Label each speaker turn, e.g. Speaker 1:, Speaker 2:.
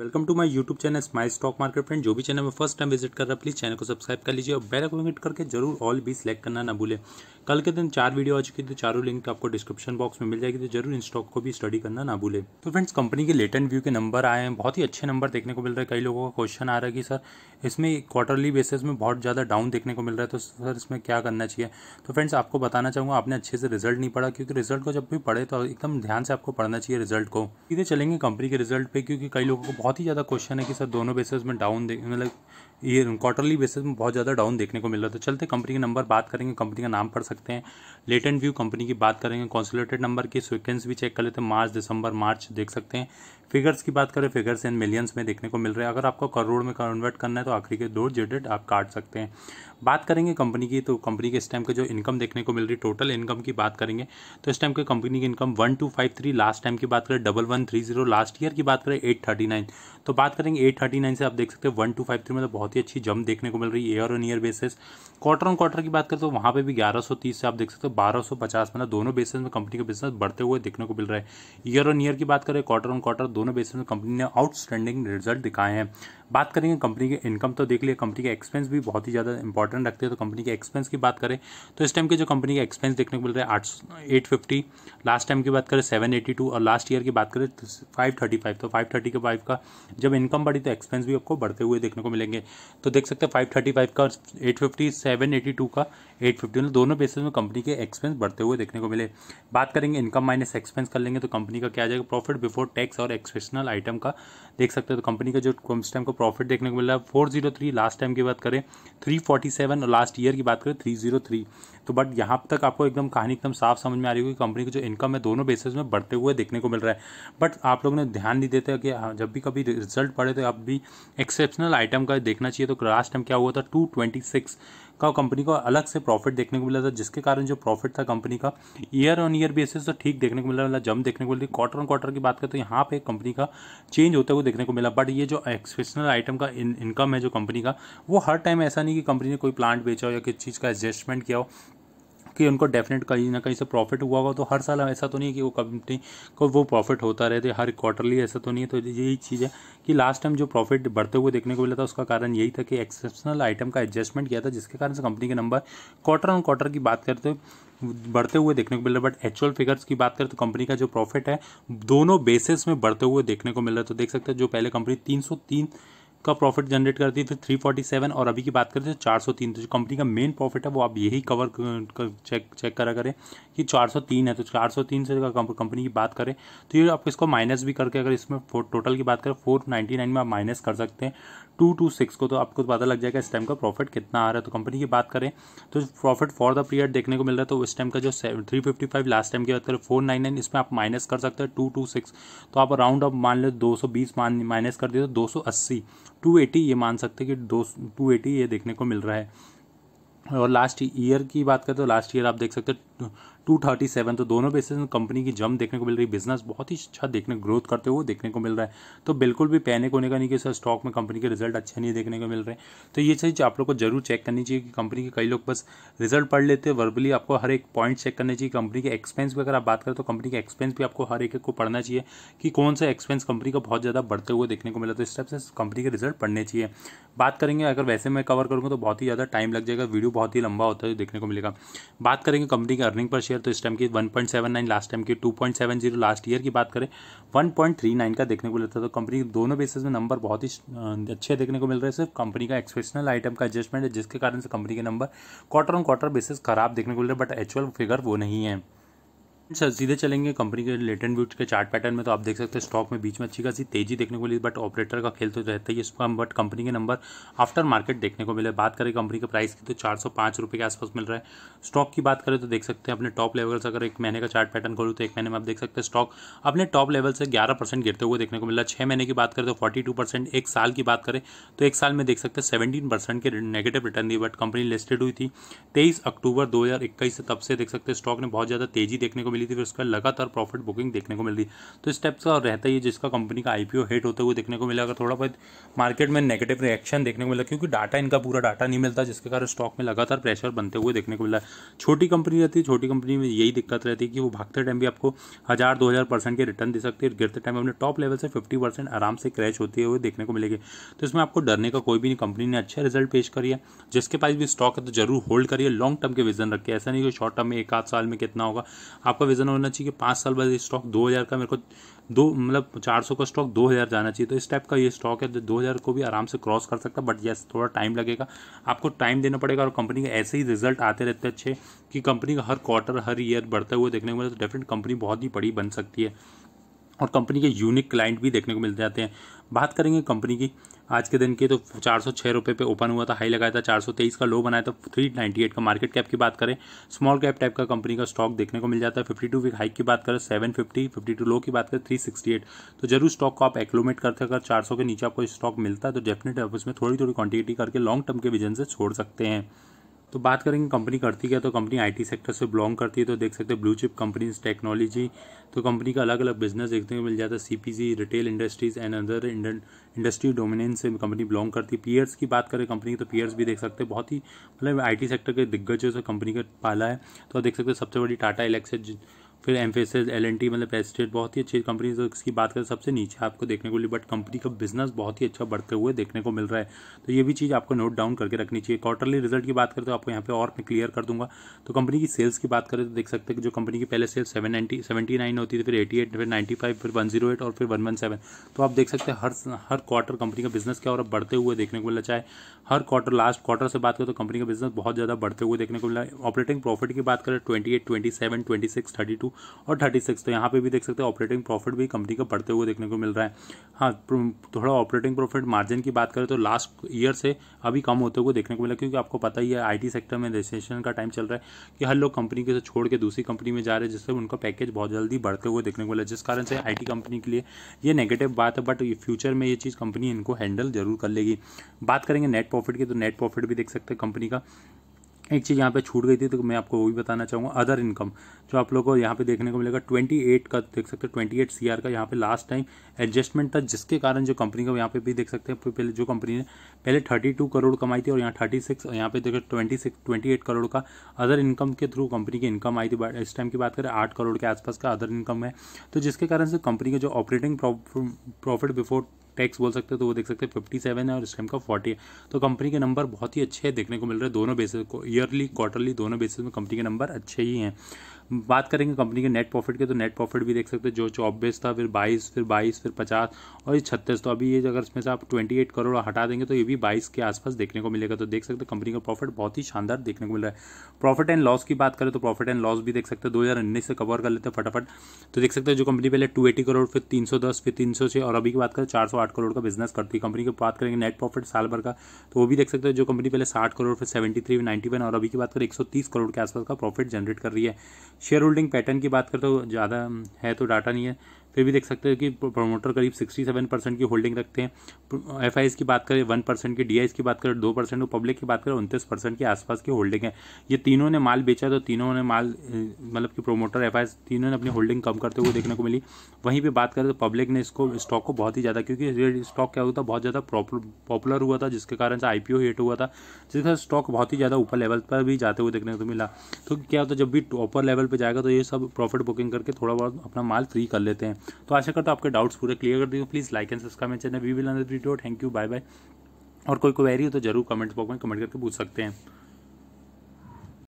Speaker 1: welcome to my YouTube channel smile stock market friend जो भी channel में first time visit कर रहा है प्लीज़ चैनल को सब्सक्राइब कर लीजिए और बेल आइकन हिट करके जरूर ऑल भी सिलेक्ट करना ना भूले कल के दिन चार वीडियो आ चुकी थी चारों लिंक तो आपको डिस्क्रिप्शन बॉक्स में मिल जाएगी तो जरूर इन स्टॉक को भी स्टडी करना ना भूले तो फ्रेंड्स कंपनी के लेटेंट व्यू के नंबर आए हैं बहुत ही अच्छे नंबर देखने को मिल रहा है कई लोगों का क्वेश्चन आ रहा है कि सर इसमें क्वार्टरली बेसिस में बहुत ज़्यादा डाउन देखने को मिल रहा है तो सर इसमें क्या करना चाहिए तो फ्रेंड्स आपको बताना चाहूँगा आपने अच्छे से रिजल्ट नहीं पढ़ा क्योंकि रिजल्ट को जब भी पढ़े तो एकदम ध्यान से आपको पढ़ना चाहिए रिजल्ट को सीधे चलेंगे कंपनी के रिजल्ट पर क्योंकि कई लोगों को बहुत ही ज़्यादा क्वेश्चन है कि सर दोनों बेसिस में डाउन देख मतलब ये क्वार्टरली बेसिस में बहुत ज़्यादा डाउन देखने को मिल रहा था तो चलते कंपनी के नंबर बात करेंगे कंपनी का नाम पढ़ सकते हैं लेट एंड व्यू कंपनी की बात करेंगे कॉन्सुलेटेड नंबर की सिक्वेंस भी चेक कर लेते हैं मार्च दिसंबर मार्च देख सकते हैं फिगर्स की बात करें फिगर्स एंड मिलियंस में देखने को मिल रहे हैं अगर आपको करोड़ में कन्वर्ट करना है तो आखिरी के दो जेडेड आप काट सकते हैं बात करेंगे कंपनी की तो कंपनी के इस टाइम का जो इनकम देखने को मिल रही टोटल इनकम की बात करेंगे तो इस टाइम के कंपनी की income one two five three last time की बात करें double one three zero last year की बात करें एट थर्टी नाइन तो बात करेंगे एट थर्टी नाइन से आप देख सकते हैं वन टू फाइव थ्री मतलब बहुत ही अच्छी जम देखने को मिल रही है year on year basis quarter on quarter की बात करें तो वहाँ पर भी ग्यारह सौ तीस से आप देख सकते हो बारह सौ पचास मतलब दोनों बेसिस में कंपनी का बिजनेस बढ़ते हुए देखने को मिल रहा है ईयर ऑन ईयर की बात करें क्वार्टर ऑन क्वार्टर दोनों बेसिस में कंपनी ने आउटस्टैंडिंग रिजल्ट दिखाए हैं बात करेंगे कंपनी के इनकम तो देख लिया कंपनी के एक्सपेंस भी बहुत ही ज़्यादा इंपॉर्टेंट रखते हैं तो कंपनी के एक्सपेंस की बात करें तो इस टाइम के जो कंपनी के एक्सपेंस देखने को मिल रहा है आठ एट फिफ्टी लास्ट टाइम की बात करें सेवन एटी टू और लास्ट ईयर की बात करें तो फाइव थर्टी फाइव तो फाइव थर्टी के फाइव का जब इनकम बढ़ी तो एक्सपेंस भी आपको बढ़ते हुए देखने को मिलेंगे तो देख सकते हैं फाइव थर्टी फाइव का eight fifty seven eighty two का एट फिफ्टी मतलब दोनों बेसिस में कंपनी के एक्सपेंस बढ़ते हुए देखने को मिले बात करेंगे इनकम माइनस एक्सपेंस कर लेंगे तो कंपनी का क्या आ जाएगा प्रॉफिट बिफोर टैक्स और एक्सपेशनल आइटम का देख सकते हैं तो कंपनी का जो कम टाइम का प्रॉफिट देखने को मिल रहा है four zero three last time की बात करें थ्री फोर्टी सेवन और लास्ट ईयर की बात करें थ्री जीरो थ्री तो बट यहाँ तक आपको एकदम कहानी एकदम साफ समझ में आ रही होगी कंपनी की जो इनकम है दोनों बेसिस में बढ़ते हुए देखने को मिल रहा है बट आप लोग ने ध्यान नहीं देते कि हाँ, जब भी कभी रिजल्ट पड़े तो आप भी एक्सेप्शनल आइटम का देखना चाहिए तो लास्ट टाइम क्या हुआ था टू ट्वेंटी सिक्स का कंपनी को अलग से प्रॉफिट देखने को मिला था जिसके कारण जो प्रॉफिट था कंपनी का ईयर ऑन ईयर बेसिस तो ठीक देखने को मिला मतलब जम देखने को मिली क्वार्टर ऑन क्वार्टर की बात करें तो यहाँ पे कंपनी का चेंज होता हुआ देखने को मिला बट ये जो एक्सेप्शनल आइटम का इनकम है जो कंपनी का वो हर टाइम ऐसा नहीं कि कंपनी ने कोई प्लांट बेचा हो या किसी चीज़ का एडजस्टमेंट किया हो कि उनको डेफिनेट कहीं ना कहीं से प्रॉफिट हुआ होगा तो हर साल ऐसा तो नहीं है कि वो कंपनी को वो प्रॉफिट होता रहे थे हर क्वार्टरली ऐसा तो नहीं है तो यही चीज़ है कि लास्ट टाइम जो प्रॉफिट बढ़ते हुए देखने को मिला था उसका कारण यही था कि एक्सेप्शनल आइटम का एडजस्टमेंट किया था जिसके कारण से कंपनी के नंबर क्वार्टर ऑन क्वार्टर की बात करते बढ़ते हुए देखने को मिल रहा है बट एक्चुअल फिगर्स की बात करें तो कंपनी का जो प्रॉफिट है दोनों बेसिस में बढ़ते हुए देखने को मिल रहा है तो देख सकते हैं जो पहले कंपनी तीन का प्रॉफिट जनरेट करती थी थ्री फोर्टी सेवन और अभी की बात करें तो चार सौ तीन तो जो कंपनी का मेन प्रॉफिट है वो आप यही कवर चेक चेक करा करें कि चार सौ तीन है तो चार सौ तीन से कंपनी की बात करें तो ये आप इसको माइनस भी करके अगर इसमें टोटल की बात करें फोर नाइन्टी नाइन में आप माइनस कर सकते हैं टू टू सिक्स को तो आपको पता लग जाएगा इस टाइम का प्रॉफिट कितना आ रहा है तो कंपनी की बात करें तो प्रॉफिट फॉर द पीरियड देखने को मिल रहा है तो उस टाइम का जो three fifty five last time की बात करें फोर नाइन नाइन इसमें आप माइनस कर सकते हैं टू टू सिक्स तो आप राउंड अप मान लो दो सौ बीस मान माइनस कर दिए तो दो सौ अस्सी टू एटी ये मान सकते हैं कि दो टू एटी ये देखने को मिल रहा है और लास्ट ईयर की बात करें तो लास्ट ईयर आप देख सकते हैं टू थर्टी सेवन तो दोनों बेसिस कंपनी की जम देखने को मिल रही है बिजनेस बहुत ही अच्छा देखने ग्रोथ करते हुए देखने को मिल रहा है तो बिल्कुल भी पैनिक होने का नहीं कि सर स्टॉक में कंपनी के रिजल्ट अच्छे नहीं देखने को मिल रहे तो ये चीज़ आप लोग को जरूर चेक करनी चाहिए कि कंपनी के कई लोग बस रिजल्ट पढ़ लेते हैं वर्बली आपको हर एक पॉइंट चेक करना चाहिए कंपनी के एक्सपेंस की अगर आप बात करें तो कंपनी के एक्सपेंस भी आपको हर एक को पढ़ना चाहिए कि कौन सा एक्सपेंस कंपनी का बहुत ज़्यादा बढ़ते हुए देखने को मिला तो इस टाइप से कंपनी के रिजल्ट पढ़ने चाहिए बात करेंगे अगर वैसे मैं कवर करूँगा तो बहुत ही ज़्यादा टाइम लग जाएगा वीडियो बहुत ही लंबा होता है देखने को मिलेगा बात करेंगे कंपनी के अर्निंग पर शेयर तो इस टाइम की 1.79 लास्ट टाइम की 2.70 लास्ट ईयर की बात करें 1.39 का देखने को मिलता है तो कंपनी के दोनों बेसिस में नंबर बहुत ही अच्छे देखने को मिल रहे हैं सिर्फ कंपनी का एक्सेप्शनल आइटम का एडजस्टमेंट है जिसके कारण से कंपनी के number quarter on quarter basis खराब देखने को मिल रहे हैं बट एक्चुअल फिगर वो नहीं है सर अच्छा, सीधे चलेंगे कंपनी के लेटेंट व्यूज के चार्ट पैटर्न में तो आप देख सकते हैं स्टॉक में बीच में अच्छी खासी तेजी देखने को मिली बट ऑपरेटर का खेल तो रहता ही है बट कंपनी के नंबर आफ्टर मार्केट देखने को मिले बात करें कंपनी के प्राइस की तो चार सौ के आसपास मिल रहा है स्टॉक की बात करें तो देख सकते हैं अपने टॉप लेवल से अगर एक महीने का चार्ट पैटर्न खोलूँ तो एक महीने में आप देख सकते हैं स्टॉक अपने टॉप लेवल से ग्यारह गिरते हुए देखने को मिल रहा है छः महीने की बात करें तो फोर्टी एक साल की बात करें तो एक साल में देख सकते हैं सेवेंटीन के नेगेटिव रिटर्न दी बट कंपनी लिस्टेड हुई थी तेईस अक्टूबर दो से तब से देख सकते हैं स्टॉक ने बहुत ज़्यादा तेजी देखने को मिली थी फिर उसका लगातार प्रॉफिट बुकिंग देखने को मिल रही तो इस टाइप का रहता ही जिसका कंपनी का आईपीओ हिट होते हुए देखने को मिला अगर थोड़ा बहुत मार्केट में नेगेटिव रिएक्शन देखने को मिला क्योंकि डाटा इनका पूरा डाटा नहीं मिलता जिसके कारण स्टॉक में लगातार प्रेशर बनते हुए देखने को मिला छोटी कंपनी रहती है छोटी कंपनी में यही दिक्कत रहती है कि वो भागते टाइम भी आपको हज़ार दो हज़ार परसेंट के रिटर्न दे सकती है गिरते टाइम अपने टॉप लेवल से फिफ्टी परसेंट आराम से क्रैच होते हुए देखने को मिलेगी तो इसमें आपको डरने का कोई भी नहीं कंपनी ने अच्छा रिजल्ट पेश करी जिसके पास भी स्टॉक है तो जरूर होल्ड करिए लॉन्ग टर्म के विजन रखिए ऐसा नहीं कि शॉर्ट टर्म में एक आध साल में कितना होगा आपका विजन होना चाहिए कि पाँच साल बाद स्टॉक दो हज़ार का मेरे को दो मतलब चार सौ का स्टॉक दो हज़ार जाना चाहिए तो इस टाइप का ये स्टॉक है जो तो दो हज़ार को भी आराम से क्रॉस कर सकता है बट यस थोड़ा टाइम लगेगा आपको टाइम देना पड़ेगा और कंपनी के ऐसे ही रिजल्ट आते रहते अच्छे कि कंपनी का हर क्वार्टर हर ईयर बढ़ते हुए देखने को मिले तो डेफिनेट कंपनी बहुत ही बड़ी बन सकती है और कंपनी के यूनिक क्लाइंट भी देखने को मिल जाते हैं बात करेंगे कंपनी की आज के दिन की तो चार सौ छः रुपये पे ओपन हुआ था हाई लगाया था चार सौ तेईस का लो बनाया था थ्री नाइन्टी एट का मार्केट कैप की बात करें स्मॉल कैप टाइप का कंपनी का स्टॉक देखने को मिल जाता है फिफ्टी टू वीक हाई की बात करें seven fifty fifty two low की बात करें थ्री सिक्सटी एट तो जरूर स्टॉक को आप एक्लोमेट करते अगर चार सौ के नीचे आपको स्टॉक मिलता है तो डेफिनेट आप उसमें थोड़ी थोड़ी क्वांटिटी करके लॉन्ग टर्म के विजन से छोड़ सकते हैं तो बात करेंगे कंपनी करती क्या तो कंपनी आईटी सेक्टर से बिलोंग करती है तो देख सकते हैं ब्लू चिप कंपनीज टेक्नोलॉजी तो कंपनी का अलग अलग बिजनेस देखने को मिल जाता है CPG retail industries and other industry dominance से कंपनी बिलोंग करती है पीयर्स की बात करें कंपनी तो पीयर्स भी देख सकते हैं बहुत ही मतलब आईटी सेक्टर के दिग्गजों से कंपनी का पाला है तो देख सकते हैं सबसे बड़ी टाटा इलेक्सेज फिर एम्फेसिस एल एन टी मतलब एस्टेट बहुत ही अच्छी कंपनी तो इसकी बात करें सबसे नीचे आपको देखने को मिली बट कंपनी का बिजनेस बहुत ही अच्छा बढ़ते हुए देखने को मिल रहा है तो ये भी चीज़ आपको नोट डाउन करके रखनी चाहिए क्वार्टरली रिजल्ट की बात करें तो आपको यहाँ पे और मैं क्लियर कर दूंगा तो कंपनी की सेल्स की बात करें तो देख सकते हैं कि जो कंपनी की पहले sales seven ninety seventy nine होती थी फिर एटी एट फिर नाइन्टी फाइव फिर वन जीरो एट और फिर वन वन सेवन तो आप देख सकते हैं हर हर क्वार्टर कंपनी का बिजनेस क्या और बढ़ते हुए देखने को मिला चाहे हर क्वार्टर लास्ट क्वार्टर से बात करें तो कंपनी का बिजनेस बहुत ज़्यादा बढ़ते हुए देखने को मिला ऑपरेटिंग प्रॉफिट की बात करें twenty eight twenty seven twenty six thirty two और थर्टी सिक्स तो यहाँ पे भी देख सकते हैं ऑपरेटिंग प्रॉफिट भी कंपनी का बढ़ते हुए देखने को मिल रहा है हाँ थोड़ा ऑपरेटिंग प्रॉफिट मार्जिन की बात करें तो लास्ट ईयर से अभी कम होते हुए देखने को मिला क्योंकि आपको पता ही है आई सेक्टर में रजिस्ट्रेशन का टाइम चल रहा है कि हर लोग कंपनी के छोड़ के दूसरी कंपनी में जा रहे हैं जिससे उनका पैकेज बहुत जल्दी बढ़ते हुए देखने को मिला जिस कारण से आई कंपनी के लिए ये नेगेटिव बात है बट फ्यूचर में ये चीज़ कंपनी इनको हैंडल जरूर कर लेगी बात करेंगे नेट प्रॉफिट की तो नेट प्रॉफिट भी देख सकते हैं कंपनी का एक चीज़ यहाँ पे छूट गई थी तो मैं आपको वो भी बताना चाहूँगा अदर इनकम जो आप लोगों को यहाँ पे देखने को मिलेगा 28 का देख सकते हैं 28 सीआर का यहाँ पे लास्ट टाइम एडजस्टमेंट था जिसके कारण जो कंपनी का यहाँ पे भी देख सकते हैं पहले जो कंपनी ने पहले 32 करोड़ कमाई थी और यहाँ 36 सिक्स यहाँ पे देखो twenty six twenty eight crore का अदर इनकम के थ्रू कंपनी की इनकम आई थी इस टाइम की बात करें आठ करोड़ के आसपास का अदर इनकम है तो जिसके कारण से कंपनी का जो ऑपरेटिंग प्रॉफिट बिफोर टैक्स बोल सकते हो तो वो देख सकते हैं फिफ्टी सेवन है और इस टाइम का फोर्टी है तो कंपनी के नंबर बहुत ही अच्छे देखने को मिल रहे हैं दोनों बेसिस को ईयरली क्वार्टरली दोनों बेसिस में कंपनी के नंबर अच्छे ही हैं बात करेंगे कंपनी के नेट प्रॉफिट के तो नेट प्रॉफिट भी देख सकते हैं जो चौबीस था फिर बाईस फिर बाईस फिर पचास और ये छत्तीस तो अभी ये अगर इसमें से आप ट्वेंटी एट करोड़ हटा देंगे तो ये भी बाईस के आसपास देखने को मिलेगा तो देख सकते हैं कंपनी का प्रॉफिट बहुत ही शानदार देखने को मिल रहा है प्रॉफिट एंड लॉस की बात करें तो प्रॉफिट एंड लॉस भी देख सकते हैं दो से कवर कर लेते हैं फटाफट तो देख सकते हैं जो कंपनी पहले टू करोड़ फिर तीन फिर तीन और अभी की बात करें चार करोड़ का बिजनेस करती है कंपनी की बात करेंगे नेट प्रॉफिट साल भर का तो वो भी देख सकते हैं जो कंपनी पहले साठ करोड़ फिर सेवेंटी थ्री नाइन्टी और अभी की बात करें एक करोड़ के आसपास का प्रॉफिट जनरेट कर रही है शेयर होल्डिंग पैटर्न की बात करें तो ज़्यादा है तो डाटा नहीं है फिर भी देख सकते हो कि प्रोमोटर करीब सिक्सटी सेवन परसेंट की होल्डिंग रखते हैं एफ की बात करें वन परसेंट की डी की बात करें दो परसेंट और पब्लिक की बात करें उनतीस परसेंट के आसपास की होल्डिंग है ये तीनों ने माल बेचा तो तीनों ने माल मतलब कि प्रोमोटर एफ तीनों ने अपनी होल्डिंग कम करते हुए देखने को मिली वहीं पर बात करें तो पब्लिक ने इसको स्टॉक को बहुत ही ज़्यादा क्योंकि स्टॉक क्या हुआ था बहुत ज़्यादा पॉपुलर हुआ था जिसके कारण से आई हिट हुआ था जिसका स्टॉक बहुत ही ज़्यादा ऊपर लेवल पर भी जाते हुए देखने को मिला तो क्या होता है जब भी ऊपर लेवल पर जाएगा तो ये सब प्रॉफिट बुकिंग करके थोड़ा बहुत अपना माल फ्री कर लेते हैं तो आशा करता हूँ आपके डाउट्स पूरे क्लियर कर दिए प्लीज़ लाइक एंड सब्सक्राइब मेरे चैनल वी विल अंदर video thank you bye bye और कोई क्वेरी हो तो जरूर कमेंट बॉक्स में कमेंट करके पूछ सकते हैं